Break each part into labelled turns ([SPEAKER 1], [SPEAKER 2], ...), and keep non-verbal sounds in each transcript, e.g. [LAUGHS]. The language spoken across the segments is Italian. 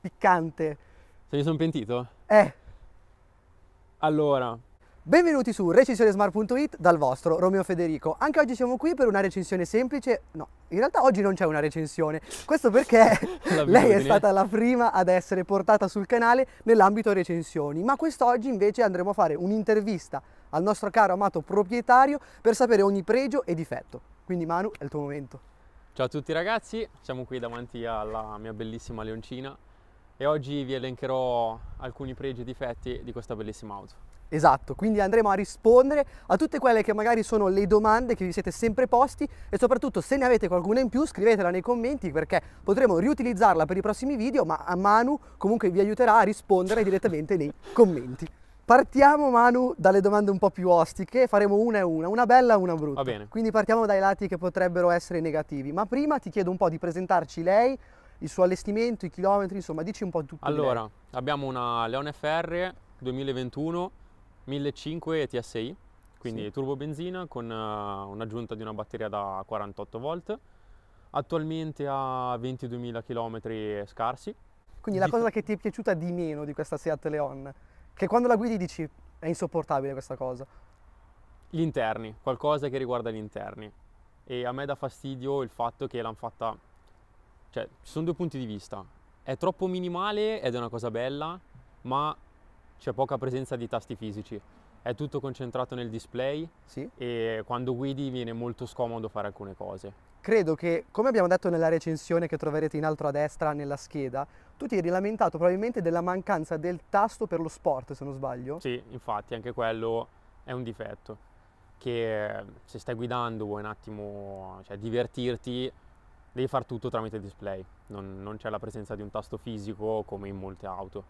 [SPEAKER 1] piccante.
[SPEAKER 2] Se ne sono pentito?
[SPEAKER 1] Eh. Allora. Benvenuti su recensionesmart.it dal vostro Romeo Federico. Anche oggi siamo qui per una recensione semplice. No, in realtà oggi non c'è una recensione. Questo perché [LAUGHS] [LAUGHS] lei è stata la prima ad essere portata sul canale nell'ambito recensioni. Ma quest'oggi invece andremo a fare un'intervista al nostro caro amato proprietario per sapere ogni pregio e difetto. Quindi Manu, è il tuo momento.
[SPEAKER 2] Ciao a tutti ragazzi, siamo qui davanti alla mia bellissima leoncina e oggi vi elencherò alcuni pregi e difetti di questa bellissima auto.
[SPEAKER 1] Esatto, quindi andremo a rispondere a tutte quelle che magari sono le domande che vi siete sempre posti e soprattutto se ne avete qualcuna in più scrivetela nei commenti perché potremo riutilizzarla per i prossimi video ma Manu comunque vi aiuterà a rispondere direttamente nei [LAUGHS] commenti. Partiamo Manu dalle domande un po' più ostiche, faremo una e una, una bella e una brutta. Va bene. Quindi partiamo dai lati che potrebbero essere negativi, ma prima ti chiedo un po' di presentarci lei, il suo allestimento, i chilometri, insomma dici un po' tutto. Allora,
[SPEAKER 2] abbiamo una Leon FR 2021 1500 TSI, quindi sì. turbo benzina con uh, un'aggiunta di una batteria da 48 volt, attualmente a 22.000 km scarsi.
[SPEAKER 1] Quindi di... la cosa che ti è piaciuta di meno di questa Seat Leon, che quando la guidi dici è insopportabile questa cosa.
[SPEAKER 2] Gli interni, qualcosa che riguarda gli interni. E a me dà fastidio il fatto che l'hanno fatta cioè, ci sono due punti di vista. È troppo minimale ed è una cosa bella, ma c'è poca presenza di tasti fisici. È tutto concentrato nel display sì. e quando guidi viene molto scomodo fare alcune cose.
[SPEAKER 1] Credo che, come abbiamo detto nella recensione che troverete in alto a destra nella scheda, tu ti eri lamentato probabilmente della mancanza del tasto per lo sport, se non sbaglio.
[SPEAKER 2] Sì, infatti, anche quello è un difetto. Che se stai guidando vuoi un attimo cioè, divertirti, devi fare tutto tramite display, non, non c'è la presenza di un
[SPEAKER 1] tasto fisico come in molte auto.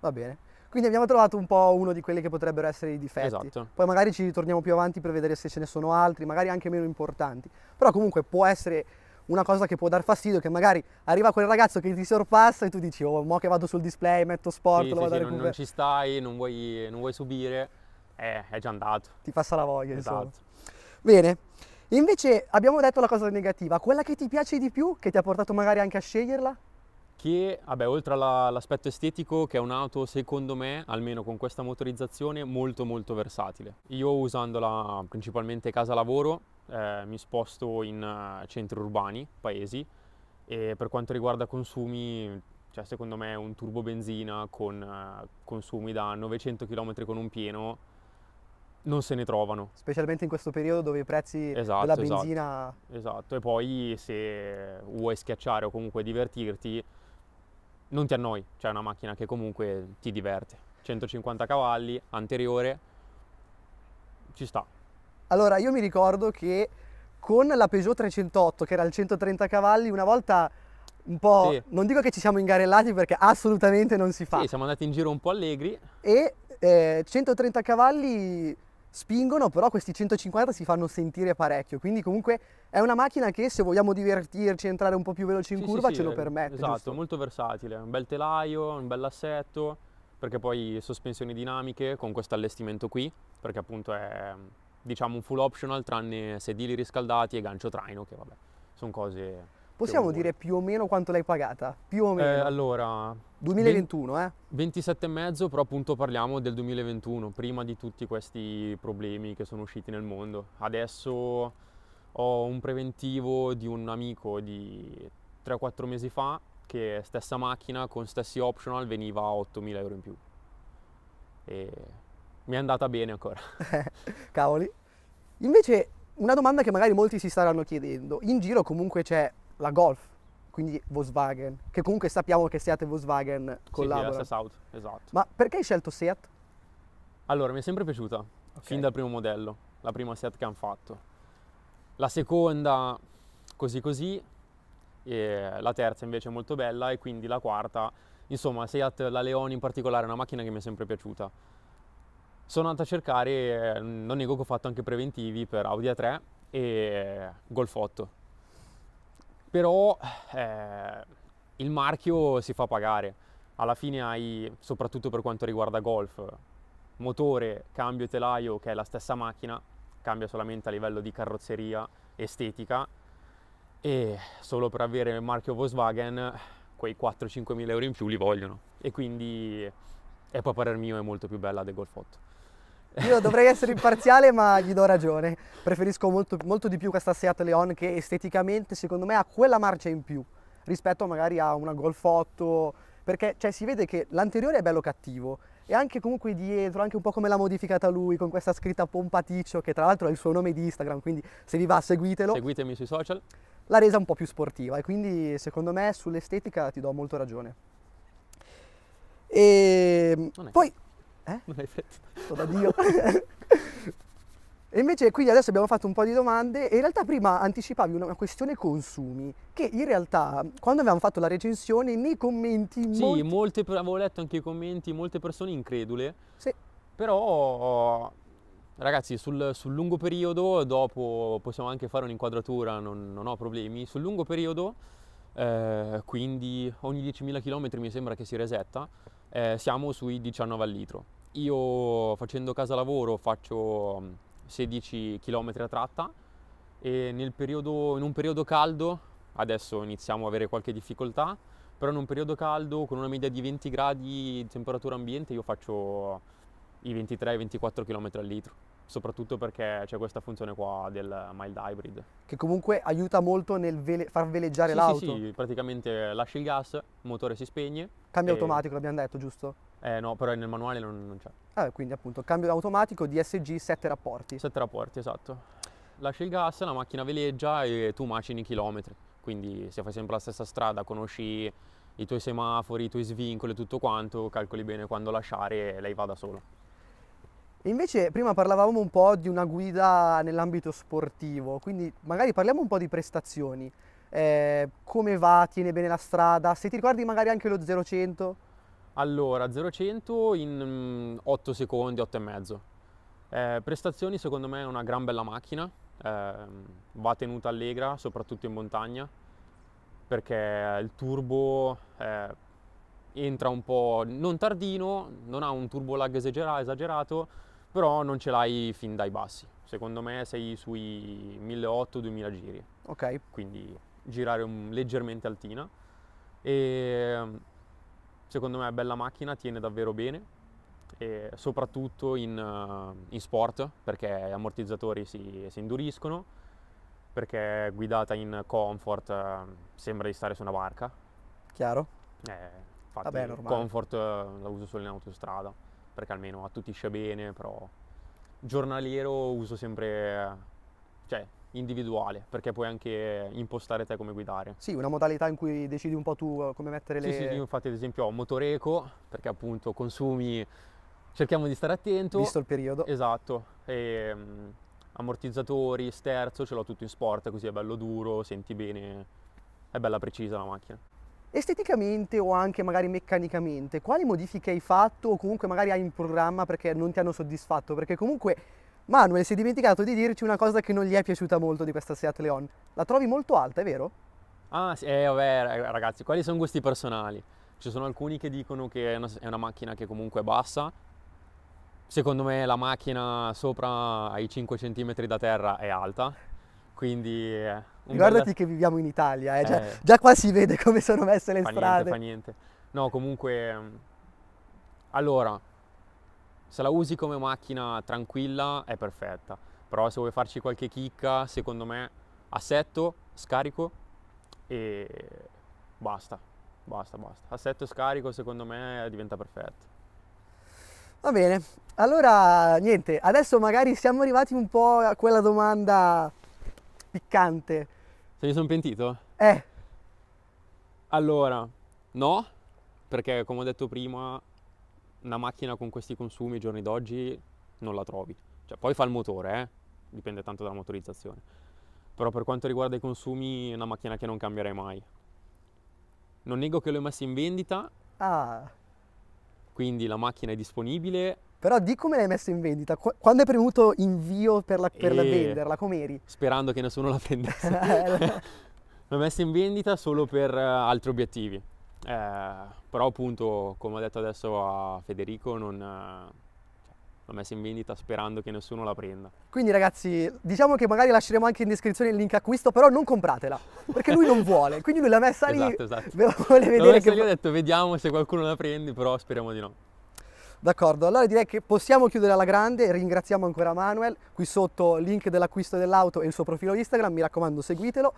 [SPEAKER 1] Va bene. Quindi abbiamo trovato un po' uno di quelli che potrebbero essere i difetti. Esatto. Poi magari ci ritorniamo più avanti per vedere se ce ne sono altri, magari anche meno importanti. Però comunque può essere una cosa che può dar fastidio, che magari arriva quel ragazzo che ti sorpassa e tu dici oh mo che vado sul display, metto sport, sì, lo vado sì, a recuperare. Non,
[SPEAKER 2] ci stai, non vuoi, non vuoi subire, eh, è già andato. Ti passa la voglia esatto. insomma.
[SPEAKER 1] Bene. Invece abbiamo detto la cosa negativa, quella che ti piace di più, che ti ha portato magari anche a sceglierla?
[SPEAKER 2] Che, vabbè, oltre all'aspetto estetico, che è un'auto secondo me, almeno con questa motorizzazione, molto molto versatile. Io usandola principalmente casa lavoro, eh, mi sposto in eh, centri urbani, paesi, e per quanto riguarda consumi, cioè secondo me un turbo benzina con eh, consumi da 900 km con un pieno non se ne trovano.
[SPEAKER 1] Specialmente in questo periodo dove i prezzi esatto, della esatto. benzina...
[SPEAKER 2] Esatto. esatto, e poi se vuoi schiacciare o comunque divertirti, non ti annoi, c'è cioè, una macchina che comunque ti diverte. 150 cavalli, anteriore, ci sta.
[SPEAKER 1] Allora, io mi ricordo che con la Peugeot 308, che era il 130 cavalli, una volta un po'... Sì. Non dico che ci siamo ingarellati perché assolutamente non si fa. Sì,
[SPEAKER 2] siamo andati in giro un po' allegri.
[SPEAKER 1] E eh, 130 cavalli spingono, però questi 150 si fanno sentire parecchio, quindi comunque è una macchina che se vogliamo divertirci e entrare un po' più veloce in sì, curva sì, ce sì, lo eh, permette. Esatto, giusto?
[SPEAKER 2] molto versatile, un bel telaio, un bel assetto, perché poi sospensioni dinamiche con questo allestimento qui, perché appunto è diciamo un full optional tranne sedili riscaldati e gancio traino che vabbè sono cose
[SPEAKER 1] Possiamo dire più o meno quanto l'hai pagata? Più o eh, meno? Eh,
[SPEAKER 2] allora... 2021, 20, eh? 27,5, però appunto parliamo del 2021, prima di tutti questi problemi che sono usciti nel mondo. Adesso ho un preventivo di un amico di 3-4 mesi fa che stessa macchina con stessi optional veniva a 8.000 euro in più. E mi è andata bene ancora.
[SPEAKER 1] [LAUGHS] Cavoli. Invece una domanda che magari molti si staranno chiedendo, in giro comunque c'è la Golf, quindi Volkswagen, che comunque sappiamo che Seat e Volkswagen collaborano. Sì, la South, esatto. Ma perché hai scelto Seat?
[SPEAKER 2] Allora, mi è sempre piaciuta, okay. fin dal primo modello, la prima Seat che hanno fatto. La seconda così così, la terza invece è molto bella e quindi la quarta, insomma Seat, la Leoni in particolare è una macchina che mi è sempre piaciuta. Sono andato a cercare, non nego che ho fatto anche preventivi per Audi A3 e Golf 8 però eh, il marchio si fa pagare. Alla fine hai, soprattutto per quanto riguarda golf, motore, cambio telaio che è la stessa macchina, cambia solamente a livello di carrozzeria, estetica e solo per avere il marchio Volkswagen quei 4-5 mila euro in più li vogliono e quindi è poi a parer mio è molto più bella del Golf 8.
[SPEAKER 1] Io dovrei essere imparziale, ma gli do ragione. Preferisco molto, molto, di più questa Seat Leon che esteticamente, secondo me, ha quella marcia in più rispetto magari a una Golf 8, perché cioè, si vede che l'anteriore è bello cattivo e anche comunque dietro, anche un po' come l'ha modificata lui con questa scritta Pompaticcio, che tra l'altro è il suo nome di Instagram, quindi se vi va seguitelo. Seguitemi sui social. L'ha resa un po' più sportiva e quindi secondo me sull'estetica ti do molto ragione. E ehm, poi eh? Non hai fretta. da Dio. [LAUGHS] e invece quindi adesso abbiamo fatto un po' di domande e in realtà prima anticipavi una, questione consumi, che in realtà quando abbiamo fatto la recensione nei commenti... Sì, molti...
[SPEAKER 2] molte, avevo letto anche i commenti, molte persone incredule. Sì. Però ragazzi sul, sul, lungo periodo, dopo possiamo anche fare un'inquadratura, non, non ho problemi, sul lungo periodo, eh, quindi ogni 10.000 km mi sembra che si resetta, eh, siamo sui 19 al litro. Io facendo casa lavoro faccio 16 km mm, a tratta e periodo, in un periodo caldo, adesso iniziamo ad avere qualche difficoltà, però in un periodo caldo con una media di 20 gradi di temperatura ambiente io faccio i 23-24 km al litro soprattutto perché c'è questa funzione qua del mild hybrid.
[SPEAKER 1] Che comunque aiuta molto nel vele far veleggiare sì, l'auto. Sì,
[SPEAKER 2] sì, praticamente lascia il gas, il motore si spegne.
[SPEAKER 1] Cambia e... automatico, l'abbiamo detto, giusto?
[SPEAKER 2] Eh no, però nel manuale non, non c'è.
[SPEAKER 1] Ah, quindi appunto cambio automatico DSG 7 rapporti. 7 rapporti, esatto.
[SPEAKER 2] Lasci il gas, la macchina veleggia e tu macini i chilometri. Quindi se fai sempre la stessa strada, conosci i tuoi semafori, i tuoi svincoli, tutto quanto, calcoli bene quando lasciare e lei va da sola.
[SPEAKER 1] Invece prima parlavamo un po' di una guida nell'ambito sportivo, quindi magari parliamo un po' di prestazioni. Eh, come va, tiene bene la strada, se ti ricordi magari anche lo 0100?
[SPEAKER 2] Allora, 0-100 in 8 mm, secondi, 8 8,5. Eh, prestazioni secondo me è una gran bella macchina, eh, va tenuta allegra, soprattutto in montagna, perché il turbo eh, entra un po' non tardino, non ha un turbo lag esagerato, però non ce l'hai fin dai bassi. Secondo me sei sui 1800-2000 giri.
[SPEAKER 1] Ok. Quindi
[SPEAKER 2] girare un, leggermente altina. E ehm, secondo me è bella macchina, tiene davvero bene e soprattutto in, eh, in sport perché gli ammortizzatori si, si, induriscono, perché guidata in comfort eh, sembra di stare su una barca.
[SPEAKER 1] Chiaro? Eh, infatti Vabbè, il comfort
[SPEAKER 2] eh, la uso solo in autostrada perché almeno attutisce bene, però giornaliero uso sempre, cioè individuale, perché puoi anche impostare te come guidare. Sì,
[SPEAKER 1] una modalità in cui decidi un po' tu eh, come mettere le... Sì, sì, io infatti
[SPEAKER 2] ad esempio ho motoreco, perché appunto consumi, cerchiamo di stare attento. Visto il periodo. Esatto, e, um, ammortizzatori, sterzo, ce l'ho tutto in sport, così è bello duro, senti bene, è bella precisa la macchina.
[SPEAKER 1] Esteticamente o anche magari meccanicamente, quali modifiche hai fatto o comunque magari hai in programma perché non ti hanno soddisfatto? Perché comunque Manuel si è dimenticato di dirci una cosa che non gli è piaciuta molto di questa Seat Leon. La trovi molto alta, è vero?
[SPEAKER 2] Ah, sì, eh, vabbè, ragazzi, quali sono questi personali. Ci sono alcuni che dicono che è una, è una macchina che comunque è bassa. Secondo me la macchina sopra ai 5 cm da terra è alta, quindi... Eh, Ricordati bella...
[SPEAKER 1] che viviamo in Italia, eh, cioè, già qua si vede come sono messe le fa strade. Niente, fa niente.
[SPEAKER 2] No, comunque... Ehm, allora, se la usi come macchina tranquilla è perfetta, però se vuoi farci qualche chicca, secondo me assetto, scarico e basta, basta, basta. Assetto e scarico secondo me diventa perfetto.
[SPEAKER 1] Va bene, allora niente, adesso magari siamo arrivati un po' a quella domanda piccante.
[SPEAKER 2] Se mi sono pentito? Eh. Allora, no, perché come ho detto prima una macchina con questi consumi ai giorni d'oggi non la trovi. Cioè, poi fa il motore, eh? dipende tanto dalla motorizzazione. Però per quanto riguarda i consumi è una macchina che non cambierei mai. Non nego che l'ho messa in vendita. Ah. Quindi la macchina è disponibile.
[SPEAKER 1] Però di come l'hai messa in vendita? Quando hai premuto invio per, la, per la eh, venderla? Com'eri?
[SPEAKER 2] Sperando che nessuno la prendesse. [LAUGHS] [LAUGHS] l'ho messa in vendita solo per eh, altri obiettivi eh, però appunto, come ho detto adesso a Federico, non, cioè, eh, l'ho messa in vendita sperando che nessuno la prenda.
[SPEAKER 1] Quindi ragazzi, diciamo che magari lasceremo anche in descrizione il link acquisto, però non compratela, perché lui non vuole. Quindi lui l'ha messa lì, esatto, esatto. ve la vuole vedere. L'ho messa che...
[SPEAKER 2] lì ho detto, vediamo se qualcuno la prende, però speriamo di no.
[SPEAKER 1] D'accordo, allora direi che possiamo chiudere alla grande, ringraziamo ancora Manuel, qui sotto link dell'acquisto dell'auto e il suo profilo Instagram, mi raccomando seguitelo.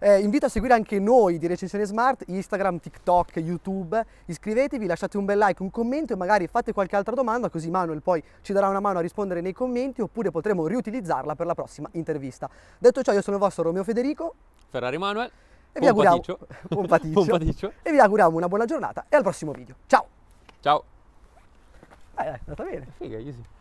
[SPEAKER 1] Eh, invito a seguire anche noi di Recensione Smart, Instagram, TikTok, YouTube, iscrivetevi, lasciate un bel like, un commento e magari fate qualche altra domanda così Manuel poi ci darà una mano a rispondere nei commenti oppure potremo riutilizzarla per la prossima intervista. Detto ciò io sono il vostro Romeo Federico,
[SPEAKER 2] Ferrari Manuel
[SPEAKER 1] e vi auguriamo, paticcio. [LAUGHS] paticcio. e vi auguriamo una buona giornata e al prossimo video. Ciao!
[SPEAKER 2] Ciao! Ah, é, também, né? É Fica, é easy.